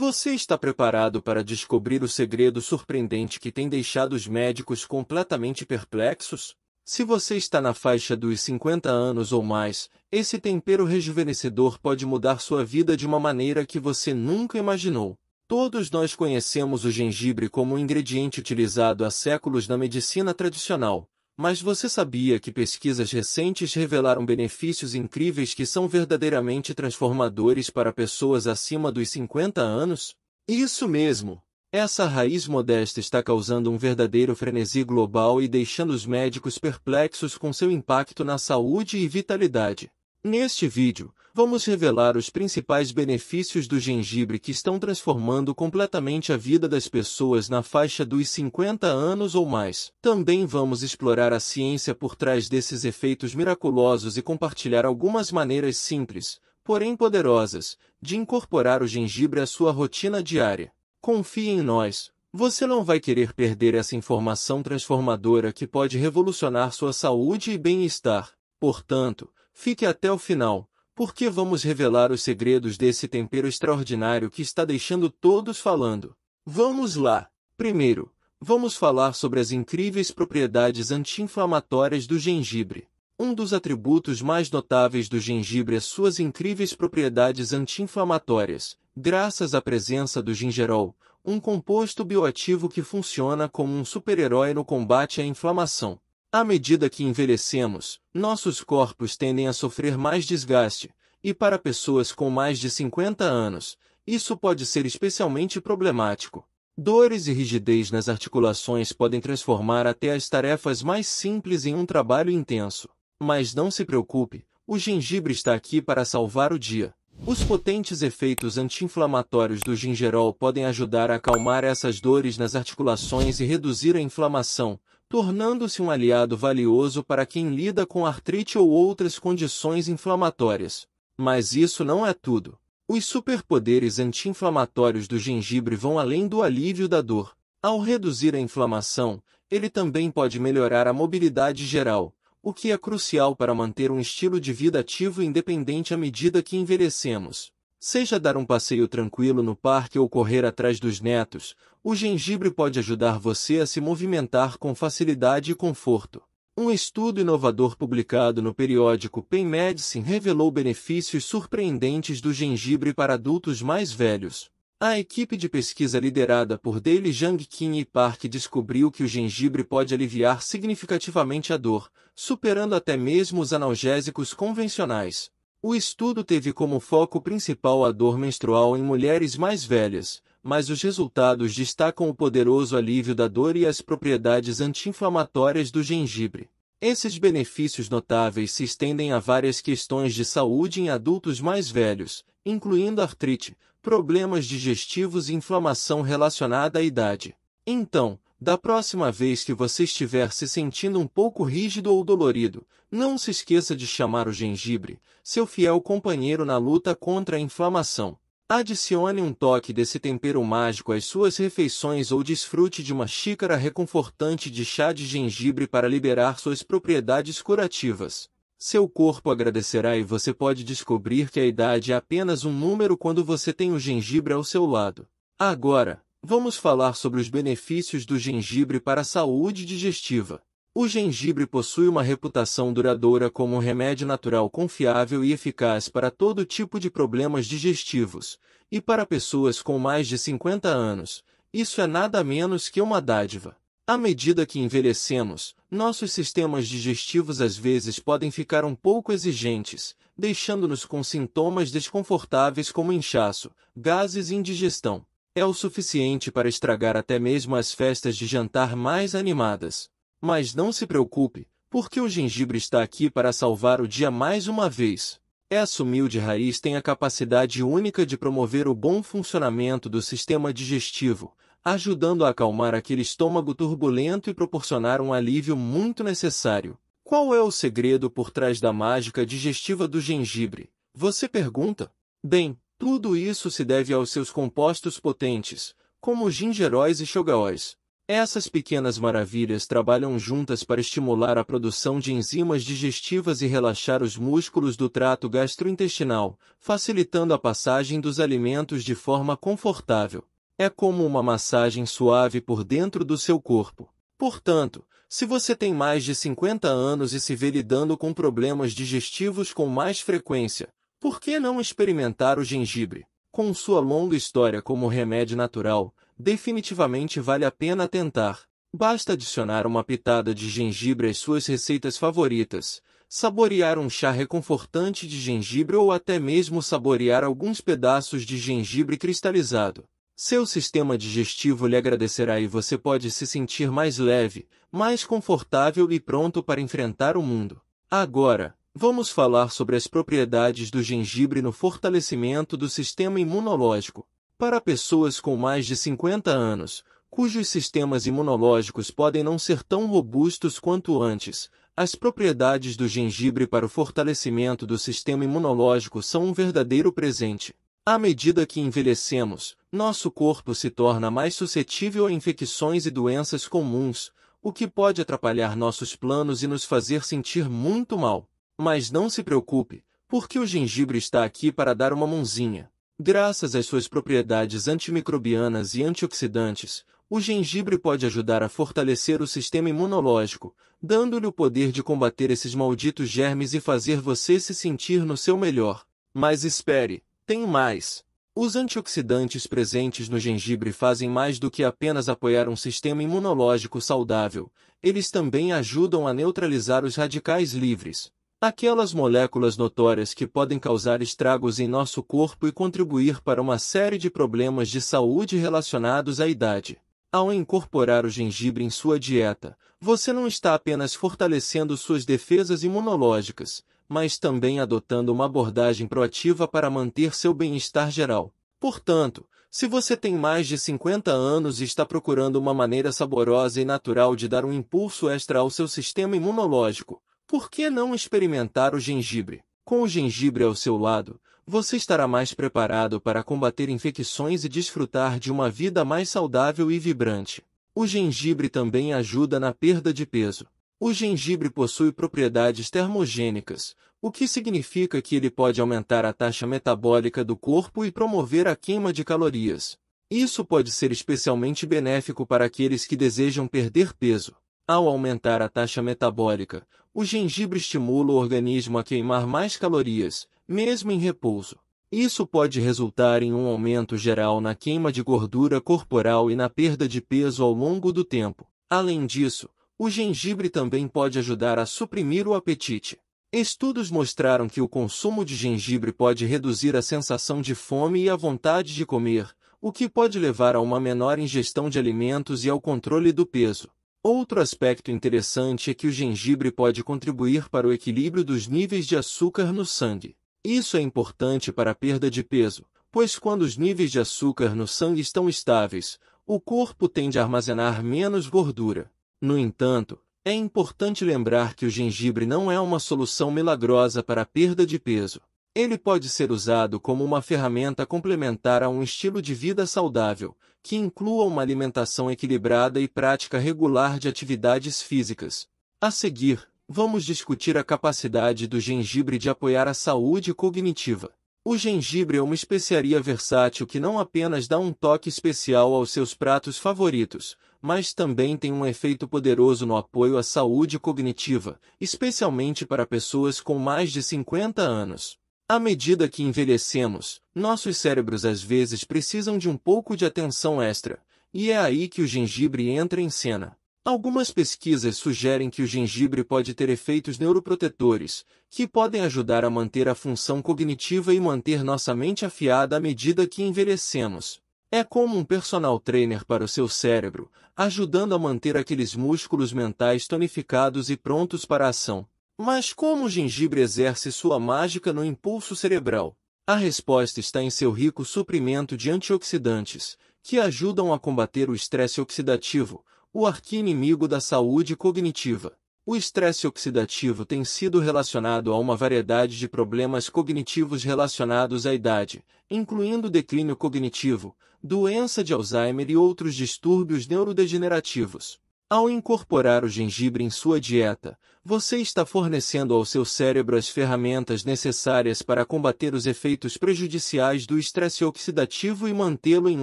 Você está preparado para descobrir o segredo surpreendente que tem deixado os médicos completamente perplexos? Se você está na faixa dos 50 anos ou mais, esse tempero rejuvenescedor pode mudar sua vida de uma maneira que você nunca imaginou. Todos nós conhecemos o gengibre como um ingrediente utilizado há séculos na medicina tradicional, mas você sabia que pesquisas recentes revelaram benefícios incríveis que são verdadeiramente transformadores para pessoas acima dos 50 anos? Isso mesmo! Essa raiz modesta está causando um verdadeiro frenesi global e deixando os médicos perplexos com seu impacto na saúde e vitalidade. Neste vídeo, vamos revelar os principais benefícios do gengibre que estão transformando completamente a vida das pessoas na faixa dos 50 anos ou mais. Também vamos explorar a ciência por trás desses efeitos miraculosos e compartilhar algumas maneiras simples, porém poderosas, de incorporar o gengibre à sua rotina diária. Confie em nós, você não vai querer perder essa informação transformadora que pode revolucionar sua saúde e bem-estar. Portanto, Fique até o final, porque vamos revelar os segredos desse tempero extraordinário que está deixando todos falando. Vamos lá! Primeiro, vamos falar sobre as incríveis propriedades anti-inflamatórias do gengibre. Um dos atributos mais notáveis do gengibre é suas incríveis propriedades anti-inflamatórias, graças à presença do gingerol, um composto bioativo que funciona como um super-herói no combate à inflamação. À medida que envelhecemos, nossos corpos tendem a sofrer mais desgaste, e para pessoas com mais de 50 anos, isso pode ser especialmente problemático. Dores e rigidez nas articulações podem transformar até as tarefas mais simples em um trabalho intenso. Mas não se preocupe, o gengibre está aqui para salvar o dia. Os potentes efeitos anti-inflamatórios do gingerol podem ajudar a acalmar essas dores nas articulações e reduzir a inflamação, tornando-se um aliado valioso para quem lida com artrite ou outras condições inflamatórias. Mas isso não é tudo. Os superpoderes anti-inflamatórios do gengibre vão além do alívio da dor. Ao reduzir a inflamação, ele também pode melhorar a mobilidade geral, o que é crucial para manter um estilo de vida ativo e independente à medida que envelhecemos. Seja dar um passeio tranquilo no parque ou correr atrás dos netos, o gengibre pode ajudar você a se movimentar com facilidade e conforto. Um estudo inovador publicado no periódico Pain Medicine revelou benefícios surpreendentes do gengibre para adultos mais velhos. A equipe de pesquisa liderada por Dale Jang Kim e Park descobriu que o gengibre pode aliviar significativamente a dor, superando até mesmo os analgésicos convencionais. O estudo teve como foco principal a dor menstrual em mulheres mais velhas, mas os resultados destacam o poderoso alívio da dor e as propriedades anti-inflamatórias do gengibre. Esses benefícios notáveis se estendem a várias questões de saúde em adultos mais velhos, incluindo artrite, problemas digestivos e inflamação relacionada à idade. Então, da próxima vez que você estiver se sentindo um pouco rígido ou dolorido, não se esqueça de chamar o gengibre, seu fiel companheiro na luta contra a inflamação. Adicione um toque desse tempero mágico às suas refeições ou desfrute de uma xícara reconfortante de chá de gengibre para liberar suas propriedades curativas. Seu corpo agradecerá e você pode descobrir que a idade é apenas um número quando você tem o gengibre ao seu lado. Agora, Vamos falar sobre os benefícios do gengibre para a saúde digestiva. O gengibre possui uma reputação duradoura como um remédio natural confiável e eficaz para todo tipo de problemas digestivos, e para pessoas com mais de 50 anos, isso é nada menos que uma dádiva. À medida que envelhecemos, nossos sistemas digestivos às vezes podem ficar um pouco exigentes, deixando-nos com sintomas desconfortáveis como inchaço, gases e indigestão é o suficiente para estragar até mesmo as festas de jantar mais animadas. Mas não se preocupe, porque o gengibre está aqui para salvar o dia mais uma vez. Essa humilde raiz tem a capacidade única de promover o bom funcionamento do sistema digestivo, ajudando a acalmar aquele estômago turbulento e proporcionar um alívio muito necessário. Qual é o segredo por trás da mágica digestiva do gengibre? Você pergunta? Bem, tudo isso se deve aos seus compostos potentes, como os gingeróis e xogaóis. Essas pequenas maravilhas trabalham juntas para estimular a produção de enzimas digestivas e relaxar os músculos do trato gastrointestinal, facilitando a passagem dos alimentos de forma confortável. É como uma massagem suave por dentro do seu corpo. Portanto, se você tem mais de 50 anos e se vê lidando com problemas digestivos com mais frequência, por que não experimentar o gengibre? Com sua longa história como remédio natural, definitivamente vale a pena tentar. Basta adicionar uma pitada de gengibre às suas receitas favoritas, saborear um chá reconfortante de gengibre ou até mesmo saborear alguns pedaços de gengibre cristalizado. Seu sistema digestivo lhe agradecerá e você pode se sentir mais leve, mais confortável e pronto para enfrentar o mundo. Agora, Vamos falar sobre as propriedades do gengibre no fortalecimento do sistema imunológico. Para pessoas com mais de 50 anos, cujos sistemas imunológicos podem não ser tão robustos quanto antes, as propriedades do gengibre para o fortalecimento do sistema imunológico são um verdadeiro presente. À medida que envelhecemos, nosso corpo se torna mais suscetível a infecções e doenças comuns, o que pode atrapalhar nossos planos e nos fazer sentir muito mal. Mas não se preocupe, porque o gengibre está aqui para dar uma mãozinha. Graças às suas propriedades antimicrobianas e antioxidantes, o gengibre pode ajudar a fortalecer o sistema imunológico, dando-lhe o poder de combater esses malditos germes e fazer você se sentir no seu melhor. Mas espere, tem mais! Os antioxidantes presentes no gengibre fazem mais do que apenas apoiar um sistema imunológico saudável, eles também ajudam a neutralizar os radicais livres, aquelas moléculas notórias que podem causar estragos em nosso corpo e contribuir para uma série de problemas de saúde relacionados à idade. Ao incorporar o gengibre em sua dieta, você não está apenas fortalecendo suas defesas imunológicas, mas também adotando uma abordagem proativa para manter seu bem-estar geral. Portanto, se você tem mais de 50 anos e está procurando uma maneira saborosa e natural de dar um impulso extra ao seu sistema imunológico, por que não experimentar o gengibre? Com o gengibre ao seu lado, você estará mais preparado para combater infecções e desfrutar de uma vida mais saudável e vibrante. O gengibre também ajuda na perda de peso. O gengibre possui propriedades termogênicas, o que significa que ele pode aumentar a taxa metabólica do corpo e promover a queima de calorias. Isso pode ser especialmente benéfico para aqueles que desejam perder peso. Ao aumentar a taxa metabólica, o gengibre estimula o organismo a queimar mais calorias, mesmo em repouso. Isso pode resultar em um aumento geral na queima de gordura corporal e na perda de peso ao longo do tempo. Além disso, o gengibre também pode ajudar a suprimir o apetite. Estudos mostraram que o consumo de gengibre pode reduzir a sensação de fome e a vontade de comer, o que pode levar a uma menor ingestão de alimentos e ao controle do peso. Outro aspecto interessante é que o gengibre pode contribuir para o equilíbrio dos níveis de açúcar no sangue. Isso é importante para a perda de peso, pois quando os níveis de açúcar no sangue estão estáveis, o corpo tende a armazenar menos gordura. No entanto, é importante lembrar que o gengibre não é uma solução milagrosa para a perda de peso. Ele pode ser usado como uma ferramenta complementar a um estilo de vida saudável, que inclua uma alimentação equilibrada e prática regular de atividades físicas. A seguir, vamos discutir a capacidade do gengibre de apoiar a saúde cognitiva. O gengibre é uma especiaria versátil que não apenas dá um toque especial aos seus pratos favoritos, mas também tem um efeito poderoso no apoio à saúde cognitiva, especialmente para pessoas com mais de 50 anos. À medida que envelhecemos, nossos cérebros às vezes precisam de um pouco de atenção extra, e é aí que o gengibre entra em cena. Algumas pesquisas sugerem que o gengibre pode ter efeitos neuroprotetores, que podem ajudar a manter a função cognitiva e manter nossa mente afiada à medida que envelhecemos. É como um personal trainer para o seu cérebro, ajudando a manter aqueles músculos mentais tonificados e prontos para a ação. Mas como o gengibre exerce sua mágica no impulso cerebral? A resposta está em seu rico suprimento de antioxidantes, que ajudam a combater o estresse oxidativo, o arqui-inimigo da saúde cognitiva. O estresse oxidativo tem sido relacionado a uma variedade de problemas cognitivos relacionados à idade, incluindo declínio cognitivo, doença de Alzheimer e outros distúrbios neurodegenerativos. Ao incorporar o gengibre em sua dieta, você está fornecendo ao seu cérebro as ferramentas necessárias para combater os efeitos prejudiciais do estresse oxidativo e mantê-lo em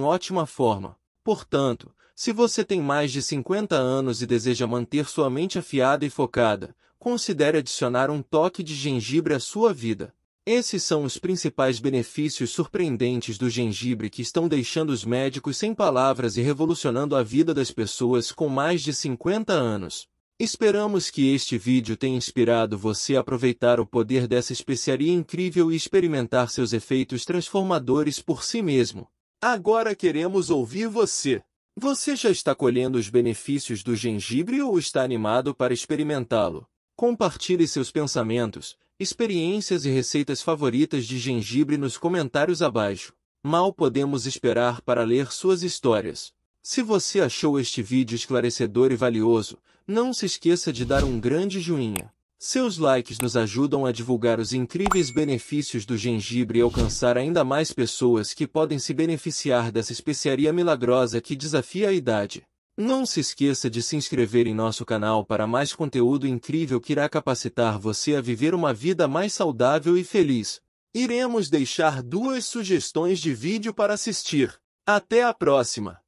ótima forma. Portanto, se você tem mais de 50 anos e deseja manter sua mente afiada e focada, considere adicionar um toque de gengibre à sua vida. Esses são os principais benefícios surpreendentes do gengibre que estão deixando os médicos sem palavras e revolucionando a vida das pessoas com mais de 50 anos. Esperamos que este vídeo tenha inspirado você a aproveitar o poder dessa especiaria incrível e experimentar seus efeitos transformadores por si mesmo. Agora queremos ouvir você. Você já está colhendo os benefícios do gengibre ou está animado para experimentá-lo? Compartilhe seus pensamentos Experiências e receitas favoritas de gengibre nos comentários abaixo. Mal podemos esperar para ler suas histórias. Se você achou este vídeo esclarecedor e valioso, não se esqueça de dar um grande joinha. Seus likes nos ajudam a divulgar os incríveis benefícios do gengibre e alcançar ainda mais pessoas que podem se beneficiar dessa especiaria milagrosa que desafia a idade. Não se esqueça de se inscrever em nosso canal para mais conteúdo incrível que irá capacitar você a viver uma vida mais saudável e feliz. Iremos deixar duas sugestões de vídeo para assistir. Até a próxima!